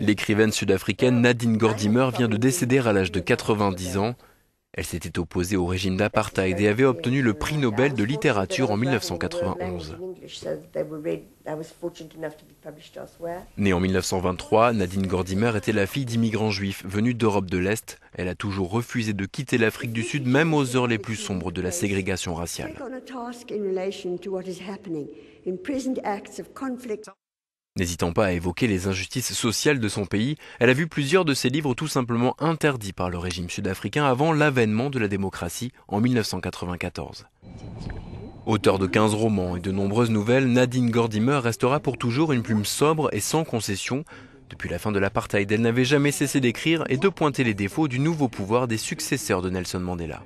L'écrivaine sud-africaine Nadine Gordimer vient de décéder à l'âge de 90 ans. Elle s'était opposée au régime d'apartheid et avait obtenu le prix Nobel de littérature en 1991. Née en 1923, Nadine Gordimer était la fille d'immigrants juifs venus d'Europe de l'Est. Elle a toujours refusé de quitter l'Afrique du Sud, même aux heures les plus sombres de la ségrégation raciale. N'hésitant pas à évoquer les injustices sociales de son pays, elle a vu plusieurs de ses livres tout simplement interdits par le régime sud-africain avant l'avènement de la démocratie en 1994. Auteur de 15 romans et de nombreuses nouvelles, Nadine Gordimer restera pour toujours une plume sobre et sans concession. Depuis la fin de l'apartheid, elle n'avait jamais cessé d'écrire et de pointer les défauts du nouveau pouvoir des successeurs de Nelson Mandela.